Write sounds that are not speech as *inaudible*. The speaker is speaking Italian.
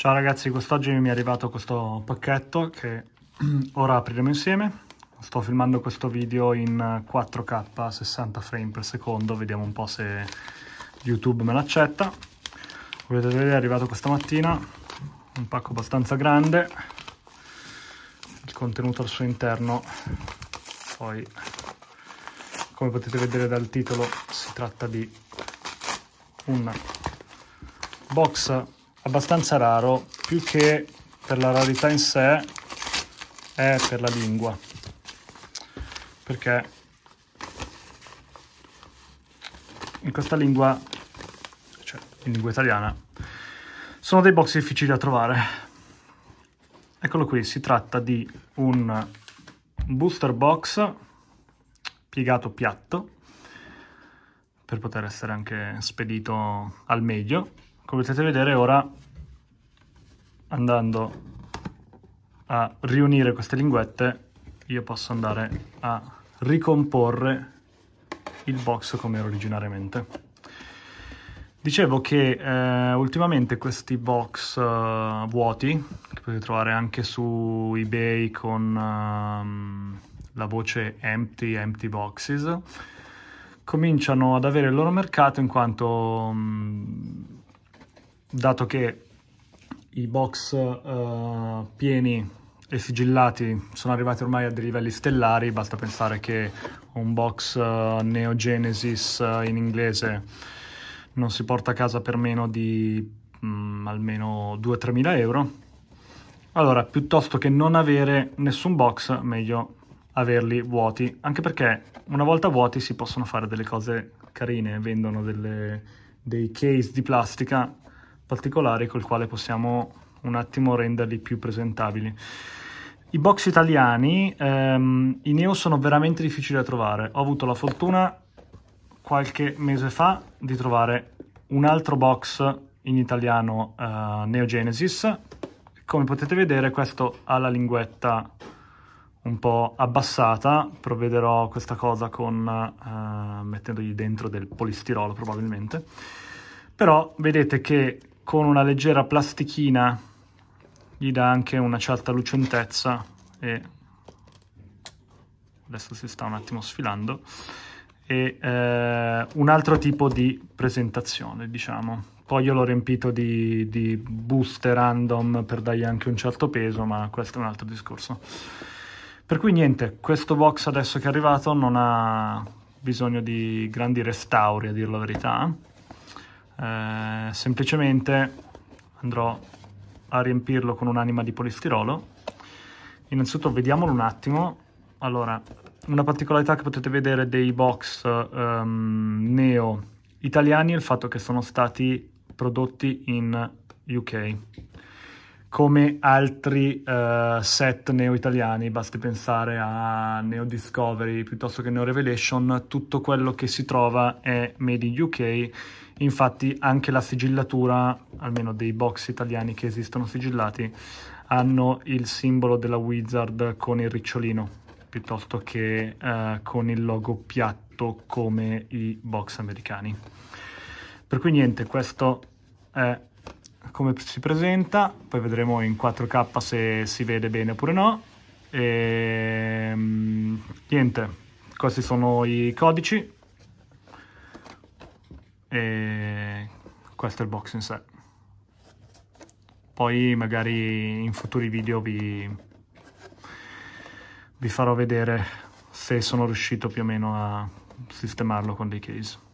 Ciao ragazzi, quest'oggi mi è arrivato questo pacchetto che *clears throat* ora apriremo insieme. Sto filmando questo video in 4K 60 frame per secondo, vediamo un po' se YouTube me l'accetta. Come potete vedere è arrivato questa mattina, un pacco abbastanza grande, il contenuto al suo interno, poi come potete vedere dal titolo si tratta di un box abbastanza raro, più che per la rarità in sé è per la lingua, perché in questa lingua, cioè in lingua italiana, sono dei box difficili da trovare. Eccolo qui, si tratta di un booster box piegato piatto per poter essere anche spedito al meglio come potete vedere ora andando a riunire queste linguette io posso andare a ricomporre il box come era originariamente. Dicevo che eh, ultimamente questi box uh, vuoti, che potete trovare anche su eBay con um, la voce empty, empty boxes, cominciano ad avere il loro mercato in quanto um, dato che i box eh, pieni e sigillati sono arrivati ormai a dei livelli stellari, basta pensare che un box eh, Neo Genesis eh, in inglese non si porta a casa per meno di mh, mm, almeno 2-3 mila euro. Allora, piuttosto che non avere nessun box, meglio averli vuoti, anche perché una volta vuoti si possono fare delle cose carine, vendono delle, dei case di plastica particolare col quale possiamo un attimo renderli più presentabili. I box italiani, ehm, i neo sono veramente difficili da trovare. Ho avuto la fortuna qualche mese fa di trovare un altro box in italiano eh, Neo Genesis. Come potete vedere questo ha la linguetta un po' abbassata, provvederò questa cosa con, eh, mettendogli dentro del polistirolo probabilmente. Però vedete che con una leggera plastichina gli dà anche una certa lucentezza e adesso si sta un attimo sfilando e eh, un altro tipo di presentazione diciamo poi io l'ho riempito di, di buste random per dargli anche un certo peso ma questo è un altro discorso per cui niente questo box adesso che è arrivato non ha bisogno di grandi restauri a dir la verità eh, semplicemente andrò a riempirlo con un'anima di polistirolo innanzitutto vediamolo un attimo allora una particolarità che potete vedere dei box um, neo italiani è il fatto che sono stati prodotti in UK come altri uh, set neo-italiani, basti pensare a Neo Discovery piuttosto che Neo Revelation, tutto quello che si trova è made in UK, infatti anche la sigillatura, almeno dei box italiani che esistono sigillati, hanno il simbolo della Wizard con il ricciolino, piuttosto che uh, con il logo piatto come i box americani. Per cui niente, questo è come si presenta, poi vedremo in 4K se si vede bene oppure no. E, ehm, niente, questi sono i codici e questo è il box in sé. Poi magari in futuri video vi, vi farò vedere se sono riuscito più o meno a sistemarlo con dei case.